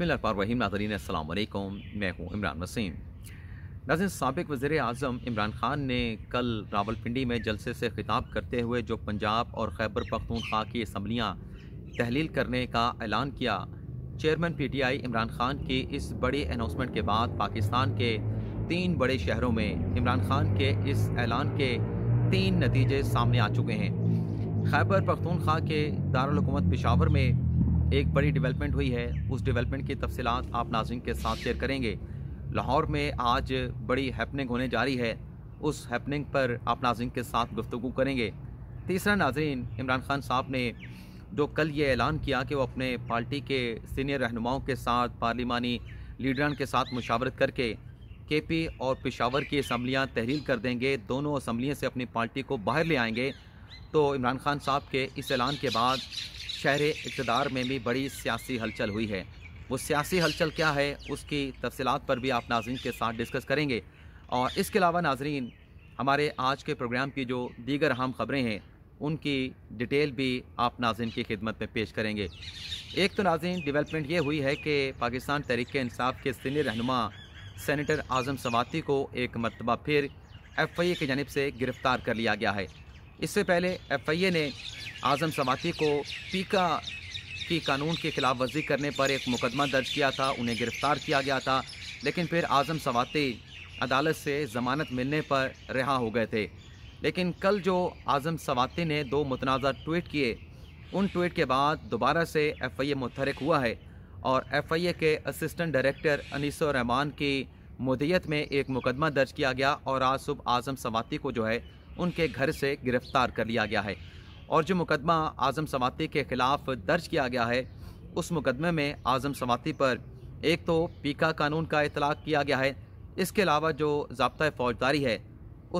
बसमीम नाजरीन अल्लाम मैं हूँ इमरान वसीम नाजिन सबक वज़र अजम इमरान ख़ान ने कल रावलपिंडी में जलसे से खिताब करते हुए जो पंजाब और खैबर पख्तूनख्वा की असम्बलियाँ तहलील करने का ऐलान किया chairman P T I Imran Khan की इस बड़ी अनाउंसमेंट के बाद पाकिस्तान के तीन बड़े शहरों में इमरान ख़ान के इस ऐलान के तीन नतीजे सामने आ चुके हैं खैबर पख्तूनख्वा के दारकूमत पेशावर में एक बड़ी डेवलपमेंट हुई है उस डेवलपमेंट की तफसीत आप नाजिंग के साथ शेयर करेंगे लाहौर में आज बड़ी हैपनिंग होने जा रही है उस हैपनिंग पर आप नाजरन के साथ गुफ्तु करेंगे तीसरा नाजरन इमरान खान साहब ने जो कल ये ऐलान किया कि वो अपने पार्टी के सीनियर रहनुमाओं के साथ पार्लिमानी लीडरान के साथ मुशावरत करके के पी और पेशावर की असम्बलियाँ तहरील कर देंगे दोनों असम्बलियों से अपनी पार्टी को बाहर ले आएंगे तो इमरान खान साहब के इस ऐलान के बाद शहर इकतदार में भी बड़ी सियासी हलचल हुई है वो सियासी हलचल क्या है उसकी तफसीत पर भी आप नाजरन के साथ डिस्कस करेंगे और इसके अलावा नाजरन हमारे आज के प्रोग्राम की जो दीगर अहम ख़बरें हैं उनकी डिटेल भी आप नाजिन की खिदमत में पेश करेंगे एक तो नाजिन डेवलपमेंट ये हुई है कि पाकिस्तान तहरीक इंसाफ के सीनियर रहनुमा सेनेटर आज़म सवाती को एक मरतबा फिर एफ आई ए की जानब से गिरफ़्तार कर लिया गया है इससे पहले ए ने आज़म समाती को पीका की कानून की खिलाफ वर्जी करने पर एक मुकदमा दर्ज किया था उन्हें गिरफ्तार किया गया था लेकिन फिर आज़म सवाती अदालत से ज़मानत मिलने पर रिहा हो गए थे लेकिन कल जो आज़म समाती ने दो मतनाज़ ट्वीट किए उन ट्वीट के बाद दोबारा से एफ आई ए मुतहरक हुआ है और एफ आई ए के असिस्टेंट डायरेक्टर अनीसर रहमान की मुदयत में एक मुकदमा दर्ज किया गया और आज सुबह आज़म सवाती को जो है उनके घर से गिरफ्तार कर लिया गया है और जो मुकदमा आज़म समाती के ख़िलाफ़ दर्ज किया गया है उस मुकदमे में आज़म समाती पर एक तो पीका कानून का इतलाक़ किया गया है इसके अलावा जो जबता फ़ौजदारी है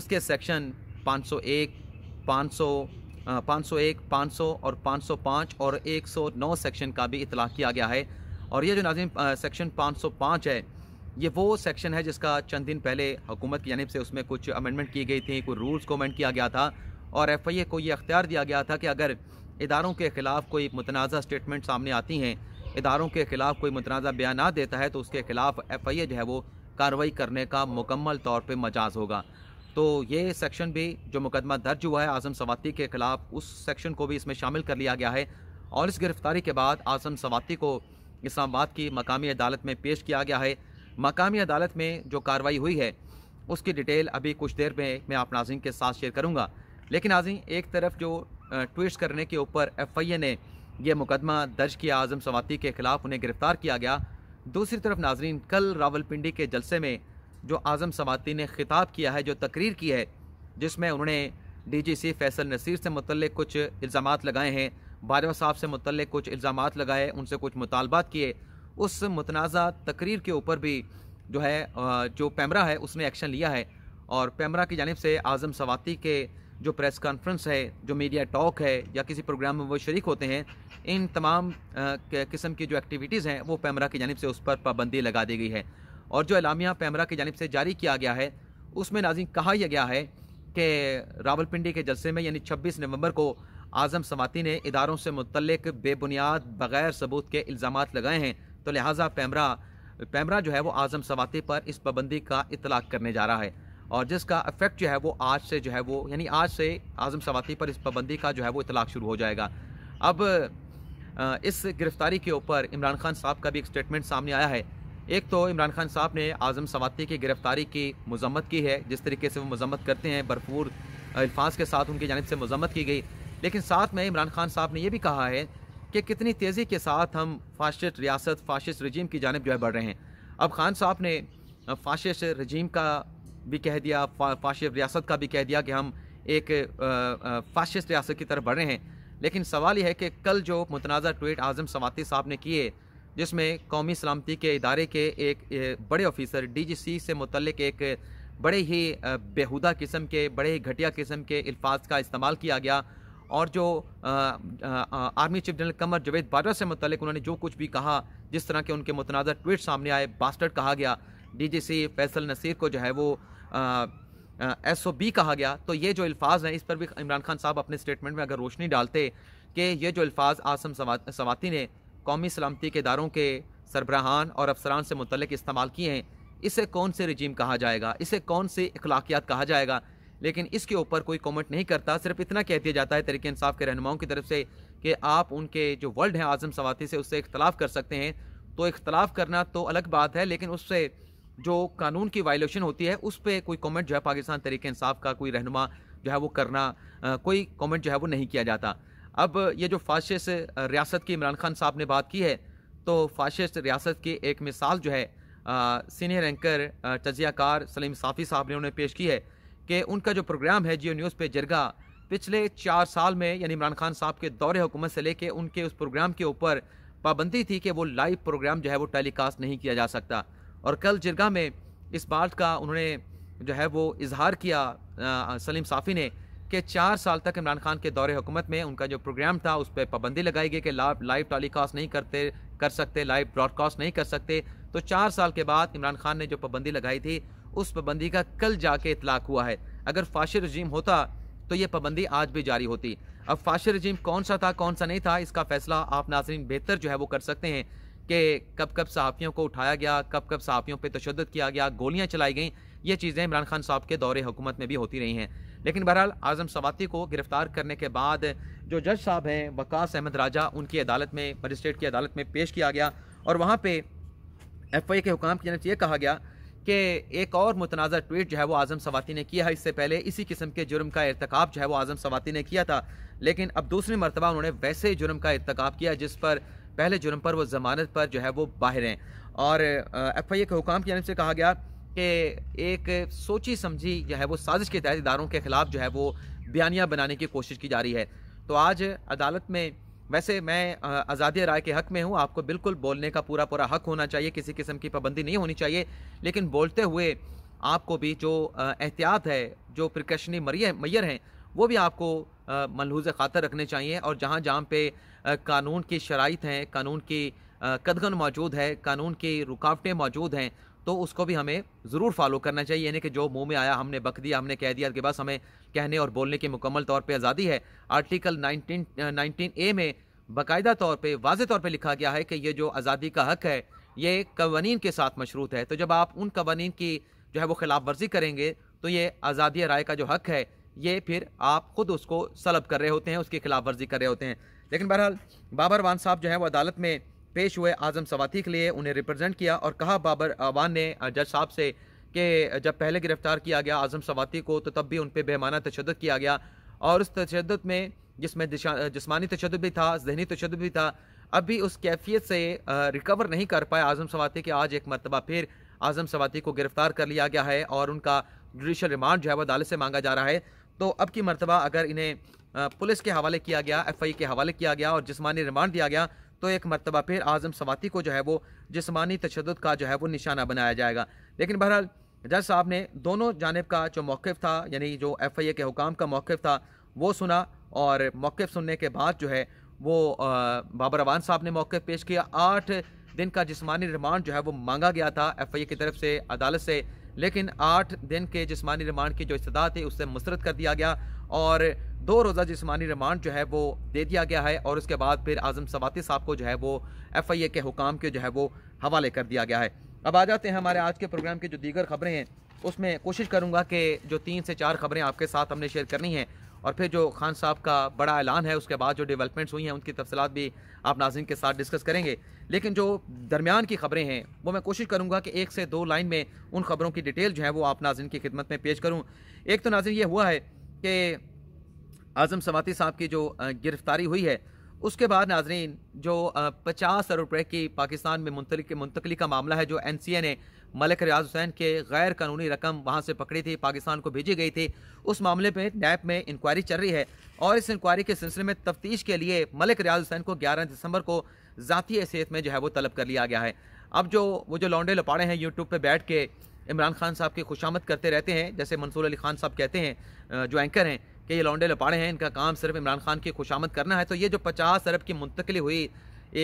उसके सेक्शन 501, 500, 501, 500 और 505 और 109 सेक्शन का भी इतलाक़ किया गया है और ये जो नाजिम सेक्शन 505 है ये वो सेक्शन है जिसका चंद दिन पहले हुकूमत की जानब से उसमें कुछ अमेंडमेंट की गई थी कोई रूल्स को अमेंड किया गया था और एफ आई ए को ये अख्तियार दिया गया था कि अगर इदारों के ख़िलाफ़ कोई मुतनाज़ा स्टेटमेंट सामने आती हैं इदारों के ख़िलाफ़ कोई मुतनाज़ा बयान देता है तो उसके ख़िलाफ़ एफ आई ए जो है वो कार्रवाई करने का मुकम्मल तौर पर मजाज होगा तो ये सेक्शन भी जो मुकदमा दर्ज हुआ है आज़म सवाती के ख़िलाफ़ उस सेक्शन को भी इसमें शामिल कर लिया गया है और इस गिरफ़्तारी के बाद आज़म सवाती को इस्लामाबाद की मकामी अदालत में पेश किया गया है मकामी अदालत में जो कार्रवाई हुई है उसकी डिटेल अभी कुछ देर में मैं आप नाजिम के साथ शेयर करूँगा लेकिन नाजिम एक तरफ जो ट्विस्ट करने के ऊपर एफ आई ए ने यह मुकदमा दर्ज किया आजम सवाती के खिलाफ उन्हें गिरफ्तार किया गया दूसरी तरफ नाजरीन कल रावलपिंडी के जलसे में जो आजम सवाती ने खिताब किया है जो तकरीर की है जिसमें उन्होंने D G C Faisal Naseer से मुतल कुछ इल्ज़ाम लगाए हैं बारवा साहब से मुतल कुछ इल्ज़ाम लगाए उनसे कुछ मुतालबात किए उस मतनाज़ा तकरीर के ऊपर भी जो है जो पैमरा है उसने एक्शन लिया है और पैमरा की जानब से आज़म सवाती के जो प्रेस कॉन्फ्रेंस है जो मीडिया टॉक है या किसी प्रोग्राम में वो शरीक होते हैं इन तमाम किस्म की जो एक्टिविटीज़ हैं वो पैमरा की जानब से उस पर पाबंदी लगा दी गई है और जो अलामिया पैमरा की जानब से जारी किया गया है उसमें नाजिम कहा यह गया है कि रावलपिंडी के जलसे में यानी छब्बीस नवंबर को आज़म समाती ने इदारों से मुतलक बेबुनियाद बग़ैर सबूत के इल्ज़ाम लगाए हैं तो लिहाजा पैमरा पैमरा जो है वो आज़म सवाते पर इस पाबंदी का इतलाक़ करने जा रहा है और जिसका इफेक्ट जो है वो आज से जो है वो यानी आज से आज़म सवाती पर इस पाबंदी का जो है वो इतलाक़ शुरू हो जाएगा अब इस गिरफ़्तारी के ऊपर इमरान खान साहब का भी एक स्टेटमेंट सामने आया है एक तो इमरान खान साहब ने आज़म सवाती की गिरफ़्तारी की मजम्मत की है जिस तरीके से वो मजम्मत करते हैं भरपूर अल्फाज के साथ उनकी जानब से मजम्मत की गई लेकिन साथ में इमरान खान साहब ने यह भी कहा है कि कितनी तेज़ी के साथ हम फाशिस्ट रियासत फाशिस्ट रजीम की जानब जो है बढ़ रहे हैं अब खान साहब ने फाशिस्ट रजीम का भी कह दिया फा, फाशिस्ट रियासत का भी कह दिया कि हम एक फाशिस्ट रियासत की तरफ बढ़ रहे हैं लेकिन सवाल यह है कि कल जो मुतनाज़ा ट्वीट आज़म सवाती साहब ने किए जिसमें कौमी सलामती के इदारे के एक, बड़े ऑफिसर सी से मुतलक एक बड़े ही बेहुदा किस्म के बड़े ही घटिया किस्म के अल्फाज का इस्तेमाल किया गया और जो आ, आ, आ, army chief general Qamar Javed Bajwa से मुतल उन्होंने जो कुछ भी कहा जिस तरह के उनके मुतनाज़ ट्वीट सामने आए बास्टर्ड कहा गया डीजीसी फैसल नसीर को जो है वो एस ओ बी कहा गया तो ये जो अल्फाज हैं इस पर भी इमरान खान साहब अपने स्टेटमेंट में अगर रोशनी डालते कि ये जो अल्फाज आसम सवाती ने कौमी सलामती के इदारों के सरबराहान और अफसरान से मुतलक इस्तेमाल किए हैं इसे कौन से रजीम कहा जाएगा इसे कौन से अखलाकियात कहा जाएगा लेकिन इसके ऊपर कोई कमेंट नहीं करता सिर्फ इतना कह दिया जाता है तरीके इंसाफ के रहनुमाओं की तरफ से कि आप उनके जो वर्ल्ड हैं आज़म सवाती से उससे इख्तलाफ कर सकते हैं तो इख्तलाफ करना तो अलग बात है लेकिन उससे जो कानून की वायलेशन होती है उस पर कोई कमेंट जो है पाकिस्तान तरीके इंसाफ का कोई रहनुमा जो है वो करना कोई कमेंट जो है वो नहीं किया जाता अब ये जो फाशिस रियासत की इमरान खान साहब ने बात की है तो फाशिस्ट रियासत की एक मिसाल जो है सीनियर एंकर तजियाकार सलीम साफ़ी साहब ने उन्हें पेश की है कि उनका जो प्रोग्राम है जियो न्यूज़ पे जरगा पिछले चार साल में यानी इमरान खान साहब के दौरे हुकूमत से लेके उनके उस प्रोग्राम के ऊपर पाबंदी थी कि वो लाइव प्रोग्राम जो है वो टेलीकास्ट नहीं किया जा सकता और कल जिरगा में इस बात का उन्होंने जो है वो इजहार किया आ, सलीम साफ़ी ने कि चार साल तक इमरान खान के दौरे हुकूमत में उनका जो प्रोग्राम था उस पर पाबंदी लगाई गई कि लाइव टेलीकास्ट नहीं करते कर सकते लाइव ब्रॉडकास्ट नहीं कर सकते तो चार साल के बाद इमरान खान ने जो पाबंदी लगाई थी उस पाबंदी का कल जाके इतलाक हुआ है अगर फाशी रजीम होता तो ये पाबंदी आज भी जारी होती अब फाशी रजीम कौन सा था कौन सा नहीं था इसका फैसला आप नाजरीन बेहतर जो है वो कर सकते हैं कि कब कब सहाफ़ियों को उठाया गया कब कब सहाफ़ियों पर तशद किया गया गोलियाँ चलाई गई ये चीज़ें इमरान खान साहब के दौरे हुकूमत में भी होती रही हैं लेकिन बहरहाल आज़म सवाती को गिरफ़्तार करने के बाद जो जज साहब हैं वकास अहमद राजा उनकी अदालत में मजिस्ट्रेट की अदालत में पेश किया गया और वहाँ पर एफ आई के हुकाम की जानते ये कहा गया कि एक और मुतनाज़ ट्वीट जो है वो आज़म सवाती ने किया है इससे पहले इसी किस्म के जुर्म का irतकब जो है वो आज़म सवाती ने किया था लेकिन अब दूसरी मरतबा उन्होंने वैसे ही जुर्म का irतकब किया जिस पर पहले जुर्म पर वो ज़मानत पर जो है वो बाहर हैं और एफ आई ए के हुकाम की जानब से कहा गया कि एक सोची समझी जो है वो साजिश के तहत इदारों के ख़िलाफ़ जो है वो बयानियाँ बनाने की कोशिश की जा रही है तो आज अदालत में वैसे मैं आज़ादी राय के हक़ में हूँ आपको बिल्कुल बोलने का पूरा पूरा हक़ होना चाहिए किसी किस्म की पाबंदी नहीं होनी चाहिए लेकिन बोलते हुए आपको भी जो एहतियात है जो मरिय मैयर हैं वो भी आपको मलहूज ख़ातर रखने चाहिए और जहाँ जहाँ पे कानून की शराइ हैं कानून की कदगन मौजूद है कानून की रुकावटें मौजूद हैं तो उसको भी हमें ज़रूर फॉलो करना चाहिए यानी कि जो मुंह में आया हमने बक दिया हमने कह दिया कि बस हमें कहने और बोलने की मुकम्मल तौर पर आज़ादी है आर्टिकल नाइनटीन नाइनटीन ए में बाकायदा तौर पर वाज तौर पर लिखा गया है कि ये जो आज़ादी का हक है ये कवानीन के साथ मशरूत है तो जब आप उन कवानीन की जो है वो खिलाफ वर्जी करेंगे तो ये आज़ादी राय का जो हक है ये फिर आप ख़ुद उसको सलब कर रहे होते हैं उसकी खिलाफ वर्जी कर रहे होते हैं लेकिन बहरहाल बाबर वान साहब जो है वो अदालत में पेश हुए आज़म सवाती के लिए उन्हें रिप्रेजेंट किया और कहा बाबर अवान ने जज साहब से कि जब पहले गिरफ़्तार किया गया आज़म सवाती को तो तब भी उन पर बेमाना तशद किया गया और उस तशद में जिसमें जिसमानी तशद भी था जहनी तशद भी था अभी उस कैफियत से रिकवर नहीं कर पाए आज़म सवाती के आज एक मरतबा फिर आज़म सवाती को गिरफ़्तार कर लिया गया है और उनका जुडिशल रिमांड जो है वह अदालत से मांगा जा रहा है तो अब की मरतबा अगर इन्हें पुलिस के हवाले किया गया एफ आई के हवाले किया गया और जिसमानी रिमांड दिया गया तो एक मरतबा फिर आज़म सवाती को जो है वो जिसमानी तशद का जो है वो निशाना बनाया जाएगा लेकिन बहरहाल जज साहब ने दोनों जानब का जो मौक़ था यानी जो एफ़ आई ए के हुकाम का मौक़ था वो सुना और मौक़ सुनने के बाद जो है वो बाबर अवान साहब ने मौक़ पेश किया आठ दिन का जिसमानी रिमांड जो है वो मांगा गया था एफ आई ए की तरफ से अदालत से लेकिन आठ दिन के जिसमानी रिमांड की जो इस्तः थी उससे मुस्रद कर दिया गया और दो रोज़ा जिसमानी रिमांड जो है वो दे दिया गया है और उसके बाद फिर आज़म सवाती साहब को जो है वो एफ़ आई ए के हुकाम के जो है वो हवाले कर दिया गया है अब आ जाते हैं हमारे आज के प्रोग्राम की जो दीगर खबरें हैं उसमें कोशिश करूँगा कि जो तीन से चार खबरें आपके साथ हमने शेयर करनी हैं और फिर जो खान साहब का बड़ा ऐलान है उसके बाद जो डेवलपमेंट्स हुई हैं उनकी तफसलत भी आप नाजिन के साथ डिस्कस करेंगे लेकिन जो दरमियान की खबरें हैं वो मैं कोशिश करूँगा कि एक से दो लाइन में उन खबरों की डिटेल जो है वो आप नाजिन की खिदमत में पेश करूँ एक तो नाजिन ये हुआ है कि आज़म समाती साहब की जो गिरफ़्तारी हुई है उसके बाद नाजरीन जो पचास अरब रुपये की पाकिस्तान में मुंतलिक मुंतकली का मामला है जो एन सी ए ने मलिक रियाज हुसैन के गैर कानूनी रकम वहाँ से पकड़ी थी पाकिस्तान को भेजी गई थी उस मामले में नैब में इंक्वायरी चल रही है और इस इंक्वायरी के सिलसिले में तफ्तीश के लिए मलिक रियाज हुसैन को ग्यारह दिसंबर को ज़ाती हैसीत में जो है वो तलब कर लिया गया है अब जो वो जो लौंडे लपाड़े हैं यूट्यूब पर बैठ के इमरान खान साहब की खुशामद करते रहते हैं जैसे मंसूर अली खान साहब कहते हैं जो एंकर हैं कि ये लौंडे लपाड़े हैं इनका काम सिर्फ इमरान खान की खुशामद करना है तो ये जो पचास अरब की मुंतकली हुई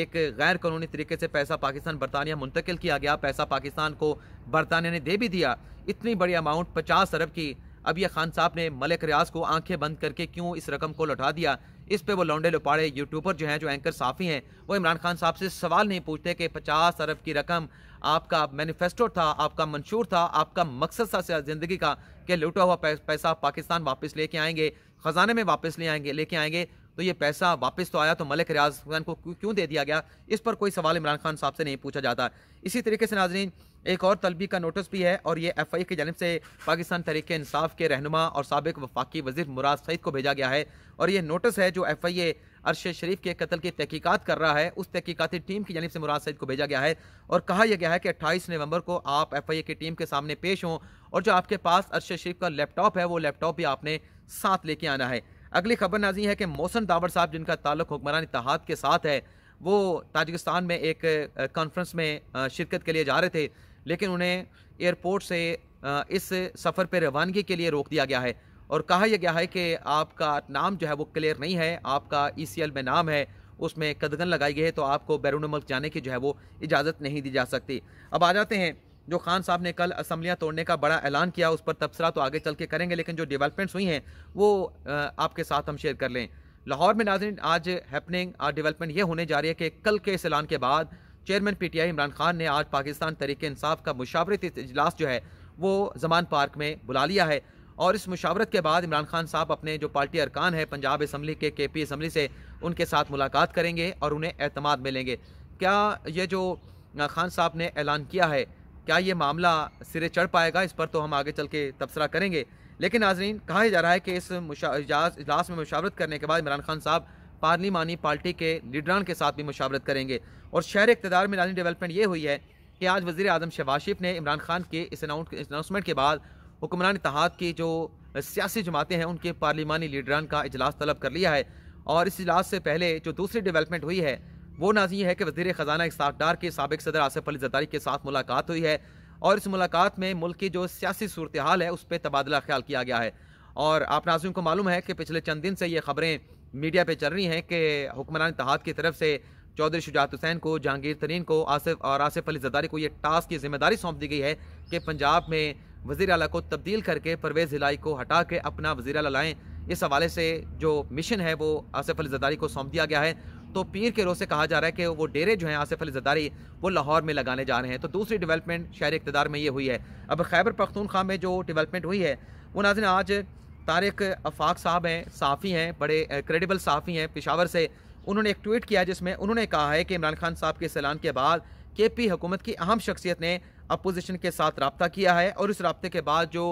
एक गैर कानूनी तरीके से पैसा पाकिस्तान बरतानिया मुंतकिल किया गया पैसा पाकिस्तान को बरतानिया ने दे भी दिया इतनी बड़ी अमाउंट पचास अरब की अब यह खान साहब ने मलिक रियाज को आंखें बंद करके क्यों इस रकम को लौटा दिया इस पे वो लौंडे लुपाड़े यूट्यूबर जो हैं जो एंकर साफ़ी हैं वो इमरान खान साहब से सवाल नहीं पूछते कि पचास अरब की रकम आपका मैनिफेस्टो था आपका मंशूर था आपका मकसद था ज़िंदगी का कि लुटा हुआ पैसा पाकिस्तान वापस लेके आएंगे ख़जाने में वापस ले आएंगे लेके आएंगे तो ये पैसा वापस तो आया तो मलिक रियाज खान को क्यों दे दिया गया इस पर कोई सवाल इमरान खान साहब से नहीं पूछा जाता इसी तरीके से नाजरीन एक और तलबी का नोटिस भी है और ये एफ आई की जानब से पाकिस्तान तरीके इंसाफ के रहनुमा और सबक वफाकी वजीर मुराद सईद को भेजा गया है और ये नोटिस है जो एफ आई ए अरशद शरीफ के कत्ल की तहकीकत कर रहा है उस तहकीकती टीम की जानब से मुराद सईद को भेजा गया है और कहा यह गया है कि अट्ठाईस नवंबर को आप एफ आई ए की टीम के सामने पेश हों और जो आपके पास अरशद शरीफ का लैपटॉप है वो लैपटॉप भी आपने साथ लेके आना है अगली खबर नाजी है कि मोहसन दावर साहब जिनका ताल्लुक हुक्मरान इतिहाद के साथ है वो ताजिकिस्तान में एक कॉन्फ्रेंस में शिरकत के लिए जा रहे थे लेकिन उन्हें एयरपोर्ट से इस सफ़र पर रवानगी के लिए रोक दिया गया है और कहा यह गया है कि आपका नाम जो है वो क्लियर नहीं है आपका ई e में नाम है उसमें कदगन लगाई गई है तो आपको बैरून मल्क जाने की जो है वो इजाज़त नहीं दी जा सकती अब आ जाते हैं जो खान साहब ने कल असम्बलियाँ तोड़ने का बड़ा ऐलान किया उस पर तबसरा तो आगे चल के करेंगे लेकिन जो डेवलपमेंट्स हुई हैं वो आपके साथ हम शेयर कर लें लाहौर में नाजन आज हैपनिंग आज डेवलपमेंट ये होने जा रही है कि कल के इस ऐलान के बाद chairman P T I Imran Khan ने आज पाकिस्तान तरीके इंसाफ का मुशावरती इजलास जो है वो जमान पार्क में बुला लिया है और इस मुशावरत के बाद इमरान खान साहब अपने जो पार्टी अरकान है पंजाब असम्बली के के पी असम्बली से उनके साथ मुलाकात करेंगे और उन्हें अहतमाद में लेंगे क्या ये जो खान साहब ने ऐलान किया है क्या ये मामला सिरे चढ़ पाएगा इस पर तो हम आगे चल के तबसरा करेंगे लेकिन नाजरीन कहा जा रहा है कि इस इजलास में मुशावरत करने के बाद इमरान खान साहब पार्लिमानी पार्टी के लीडरान के साथ भी मुशावरत करेंगे और शहर इकतदार में नाजनी डेवलपमेंट ये हुई है कि आज वजी अजम शहबाज ने इमरान खान के इस अनाउंसमेंट के बाद हुक्मरान इतिहाद की जो सियासी जमातें हैं उनके पार्लिमानी लीडरान का इजलास तलब कर लिया है और इस इजलास से पहले जो दूसरी डेवलपमेंट हुई है वो नाजी है कि वजीर ख़जाना डार के सबक सदर आसिफ अली जदारी के साथ मुलाकात हुई है और इस मुलाकात में मुल्क की जो सियासी सूरत हाल है उस पर तबादला ख्याल किया गया है और आप नाजिम को मालूम है कि पिछले चंद दिन से ये खबरें मीडिया पर चल रही हैं कि हुक्मरान इतिहाद की तरफ से चौधरी शुजात हुसैन को जहांगीर तरीन को आसिफ और आसिफ अली जदारी को ये टास्क की जिम्मेदारी सौंप दी गई है कि पंजाब में वजी अला को तब्दील करके परवेज़ इलाई को हटा के अपना वजी अला लाएँ इस हवाले से जो मिशन है वो आसफ़ अली जदारी को सौंप दिया गया है तो पीर के रोज से कहा जा रहा है कि वो डेरे जो हैं आसफ़ अली जदारी वो लाहौर में लगाने जा रहे हैं तो दूसरी डिवेलपमेंट शहर इकतदार में ये हुई है अब खैबर पख्तूनख्वा में जो डिवेलपमेंट हुई है वो नाजिन आज तारक अफाक साहब हैं साफ़ी हैं बड़े क्रेडिबल साफ़ी हैं पिशावर से उन्होंने एक ट्वीट किया जिसमें उन्होंने कहा है कि इमरान खान साहब के सैलान के बाद के पी हुकूमत की अहम शख्सियत ने अपोजिशन के साथ रबता किया है और इस रबते के बाद जो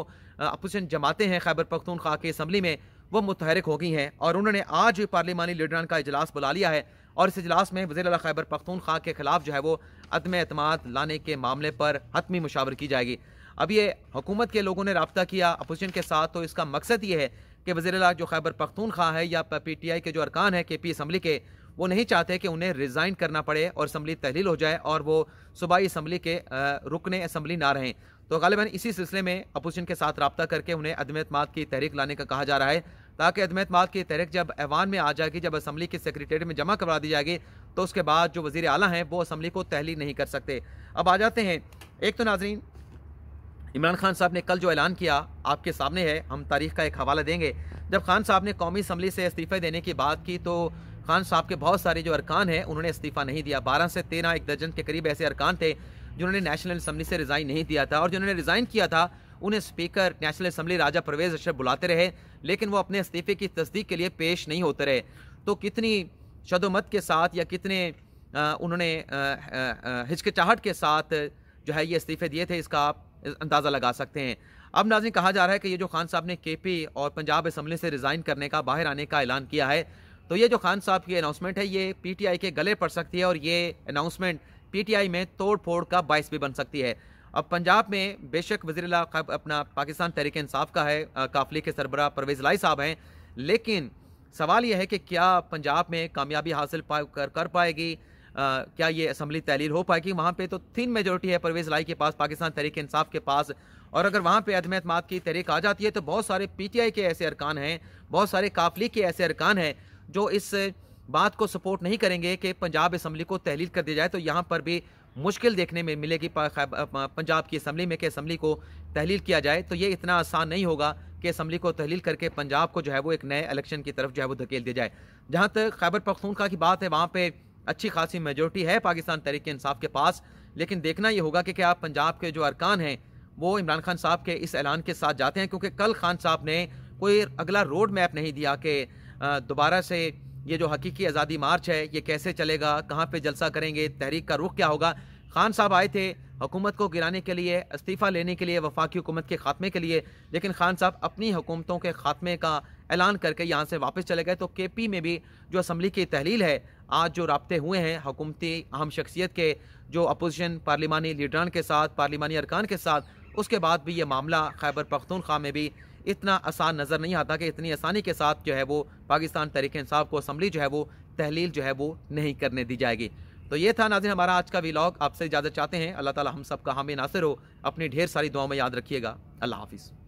अपोजिशन जमातें हैं खैबर पख्तूनख्वा के इसम्बली में वो मुतहरक हो गई हैं और उन्होंने आज पार्लिमानी लीडरान का अजलास बुला लिया है और इस अजलास में वजी अला खैबर पख्तूनख्वा के खिलाफ जो है वो अदम अतमाद लाने के मामले पर हतमी मुशावर की जाएगी अब ये हुकूमत के लोगों ने रबता किया अपोजिशन के साथ तो इसका मकसद ये है कि वजी अला जो खैबर पख्तूनख्वा है या पी टी आई के जो अरकान है के पी असम्बली के वो नहीं चाहते कि उन्हें रिज़ाइन करना पड़े और असम्बली तहलील हो जाए और वो सूबाई असम्बली के रुकने असम्बली ना रहें तो गालिबा इसी सिलसिले में अपोजिशन के साथ रबता करके उन्हें माद की तहरीक लाने का कहा जा रहा है ताकि माद की तहरीक जब ऐवान में आ जाएगी जब असम्बली की सेक्रेटेट में जमा करवा दी जाएगी तो उसके बाद जो वजी अला हैं वो असम्बली को तहलील नहीं कर सकते अब आ जाते हैं एक तो नाजरीन इमरान खान साहब ने कल जो ऐलान किया आपके सामने है हम तारीख का एक हवाला देंगे जब खान साहब ने कौमी असम्बली से इस्तीफ़े देने की बात की तो खान साहब के बहुत सारे जो अरकान हैं उन्होंने इस्तीफ़ा नहीं दिया बारह से तेरह एक दर्जन के करीब ऐसे अरकान थे जिन्होंने नेशनल असम्बली से रिज़ाइन नहीं दिया था और जिन्होंने रिज़ाइन किया था उन्हें speaker national assembly Raja Pervaiz Ashraf बुलाते रहे लेकिन वो अपने इस्तीफ़े की तस्दीक के लिए पेश नहीं होते रहे तो कितनी शदोमत के साथ या कितने उन्होंने हिचकिचाहट के साथ जो है ये इस्तीफ़े दिए थे इसका आप अंदाज़ा लगा सकते हैं अब नाजिन कहा जा रहा है कि ये जो खान साहब ने के पी और पंजाब असम्बली से रिज़ाइन करने का बाहर आने का ऐलान किया है तो ये जो खान साहब की अनाउंसमेंट है ये पीटीआई के गले पड़ सकती है और ये अनाउंसमेंट पीटीआई में तोड़ फोड़ का बायस भी बन सकती है अब पंजाब में बेशक वजीर अपना पाकिस्तान तहरीक इंसाफ का है काफली के सरबरा परवेज लाई साहब हैं लेकिन सवाल यह है कि क्या पंजाब में कामयाबी हासिल कर कर पाएगी आ, क्या ये असम्बली तहलील हो पाएगी वहाँ पे तो तीन मेजोरिटी है परवेज लाई के पास पाकिस्तान तहरीक इंसाफ के पास और अगर वहाँ पे अदम अतमाद की तहरीक आ जाती है तो बहुत सारे पीटीआई के ऐसे अरकान हैं बहुत सारे काफली के ऐसे अरकान हैं जो इस बात को सपोर्ट नहीं करेंगे कि पंजाब असम्बली को तहलील कर दिया जाए तो यहाँ पर भी मुश्किल देखने में मिलेगी पंजाब की असम्बली में कि असम्बली को तहलील किया जाए तो ये इतना आसान नहीं होगा कि असम्बली को तहलील करके पंजाब को जो है वो एक नए इलेक्शन की तरफ जो है वो धकेल दिया जाए जहाँ तक खैबर पख्तूनखा की बात है वहाँ पर अच्छी खासी मेजोरिटी है पाकिस्तान तहरीक इंसाफ के पास लेकिन देखना ये होगा कि क्या पंजाब के जो अरकान हैं वो इमरान खान साहब के इस ऐलान के साथ जाते हैं क्योंकि कल खान साहब ने कोई अगला रोड मैप नहीं दिया कि दोबारा से ये जो हकीकी आज़ादी मार्च है ये कैसे चलेगा कहाँ पे जलसा करेंगे तहरीक का रुख क्या होगा खान साहब आए थे हुकूमत को गिराने के लिए इस्तीफ़ा लेने के लिए वफाकी हुकूमत के खात्मे के लिए लेकिन खान साहब अपनी हुकूमतों के खात्मे का ऐलान करके यहाँ से वापस चले गए तो के पी में भी जो असम्बली की तहलील है आज जो रबते हुए हैं हुकूमती अहम शख्सियत के जो अपोजिशन पार्लिमानी लीडरान के साथ पार्लिमानी अरकान के साथ उसके बाद भी ये मामला खैबर पख्तूनख्वा में भी इतना आसान नज़र नहीं आता कि इतनी आसानी के साथ जो है वो पाकिस्तान तहरीक इंसाफ को असम्बली जो है वो तहलील जो है वो नहीं करने दी जाएगी तो ये था नाजिन हमारा आज का व्लॉग आपसे इजाज़त चाहते हैं अल्लाह ताला हम सब का हामी नासिर हो अपनी ढेर सारी दुआ में याद रखिएगा अल्लाह हाफिज़